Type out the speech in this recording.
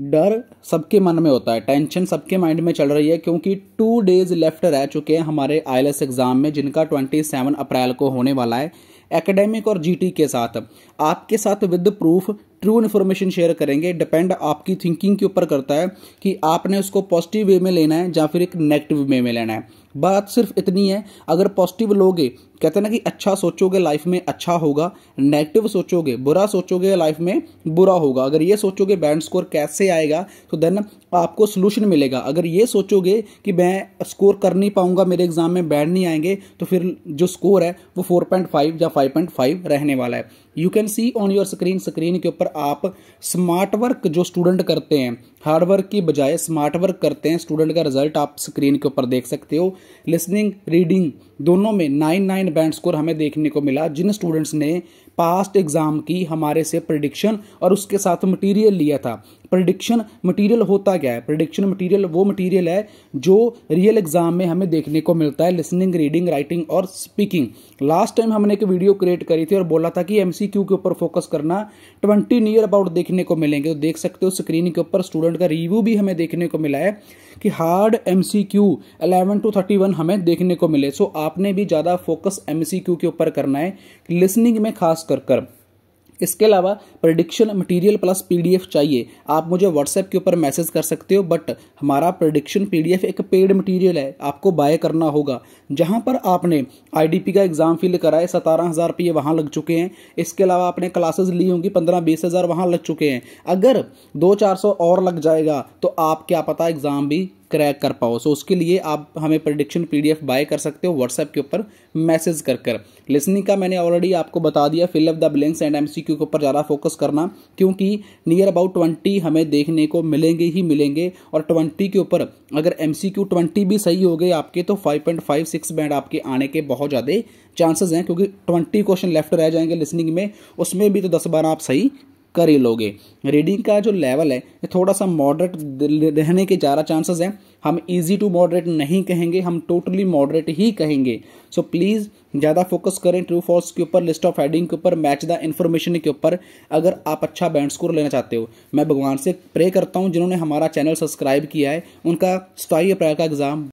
डर सबके मन में होता है टेंशन सबके माइंड में चल रही है क्योंकि टू डेज लेफ्ट रह चुके हैं हमारे आई एग्ज़ाम में जिनका ट्वेंटी सेवन अप्रैल को होने वाला है एकेडमिक और जीटी के साथ आपके साथ with proof true information share करेंगे डिपेंड आपकी थिंकिंग के ऊपर करता है कि आपने उसको पॉजिटिव वे में लेना है या फिर एक नेगेटिव वे में लेना है बात सिर्फ इतनी है अगर पॉजिटिव लोगे कहते ना कि अच्छा सोचोगे लाइफ में अच्छा होगा नेगेटिव सोचोगे बुरा सोचोगे लाइफ में बुरा होगा अगर ये सोचोगे बैंड स्कोर कैसे आएगा तो देन आपको सोल्यूशन मिलेगा अगर ये सोचोगे कि मैं स्कोर कर नहीं पाऊंगा मेरे एग्जाम में बैंड नहीं आएंगे तो फिर जो स्कोर है वो 4.5 या 5.5 रहने वाला है you can see on your screen screen के ऊपर आप स्मार्ट वर्क जो स्टूडेंट करते हैं हार्ड वर्क की बजाय स्मार्ट वर्क करते हैं स्टूडेंट का रिजल्ट आप स्क्रीन के ऊपर देख सकते हो लिसनिंग रीडिंग दोनों में नाइन नाइन बैंड स्कोर हमें देखने को मिला जिन स्टूडेंट्स ने पास्ट एग्जाम की हमारे से प्रडिक्शन और उसके साथ मटेरियल लिया था प्रडिक्शन मटेरियल होता क्या है प्रडिक्शन मटेरियल वो मटेरियल है जो रियल एग्जाम में हमें देखने को मिलता है लिसनिंग रीडिंग राइटिंग और स्पीकिंग लास्ट टाइम हमने एक वीडियो क्रिएट करी थी और बोला था कि एमसीक्यू के ऊपर फोकस करना ट्वेंटी नियर अबाउट देखने को मिलेंगे तो देख सकते हो स्क्रीन के ऊपर स्टूडेंट का रिव्यू भी हमें देखने को मिला है कि hard M C Q eleven to thirty one हमें देखने को मिले सो आपने भी ज़्यादा फोकस एम सी क्यू के ऊपर करना है लिसनिंग में खास कर कर इसके अलावा प्रडिक्शन मटेरियल प्लस पीडीएफ चाहिए आप मुझे व्हाट्सएप के ऊपर मैसेज कर सकते हो बट हमारा प्रडिक्शन पीडीएफ एक पेड मटेरियल है आपको बाय करना होगा जहां पर आपने आईडीपी का एग्जाम फिल कराए सतारह हज़ार रुपये वहाँ लग चुके हैं इसके अलावा आपने क्लासेज ली होंगी पंद्रह बीस हज़ार वहाँ लग चुके हैं अगर दो चार सौ और लग जाएगा तो आप क्या पता एग्ज़ाम भी क्रैक कर पाओ सो उसके लिए आप हमें प्रडिक्शन पीडीएफ बाय कर सकते हो व्हाट्सएप के ऊपर मैसेज कर कर लिसनिंग का मैंने ऑलरेडी आपको बता दिया fill up the blanks and MCQ के ऊपर ज़्यादा फोकस करना क्योंकि नियर अबाउट ट्वेंटी हमें देखने को मिलेंगे ही मिलेंगे और ट्वेंटी के ऊपर अगर एम सी भी सही हो गए आपके तो five point five six band आपके आने के बहुत ज़्यादा चांसेज हैं क्योंकि ट्वेंटी क्वेश्चन लेफ्ट रह जाएंगे लिसनिंग में उसमें भी तो दस बारह आप सही कर ही लोगे रीडिंग का जो लेवल है ये थोड़ा सा मॉडरेट रहने के ज़्यादा चांसेस हैं हम इजी टू मॉडरेट नहीं कहेंगे हम टोटली मॉडरेट ही कहेंगे सो so, प्लीज़ ज़्यादा फोकस करें ट्रू फॉल्स के ऊपर लिस्ट ऑफ हेडिंग के ऊपर मैच द इन्फॉर्मेशन के ऊपर अगर आप अच्छा बैंड स्कोर लेना चाहते हो मैं भगवान से प्रे करता हूँ जिन्होंने हमारा चैनल सब्सक्राइब किया है उनका स्थाई अप्रैल का एग्ज़ाम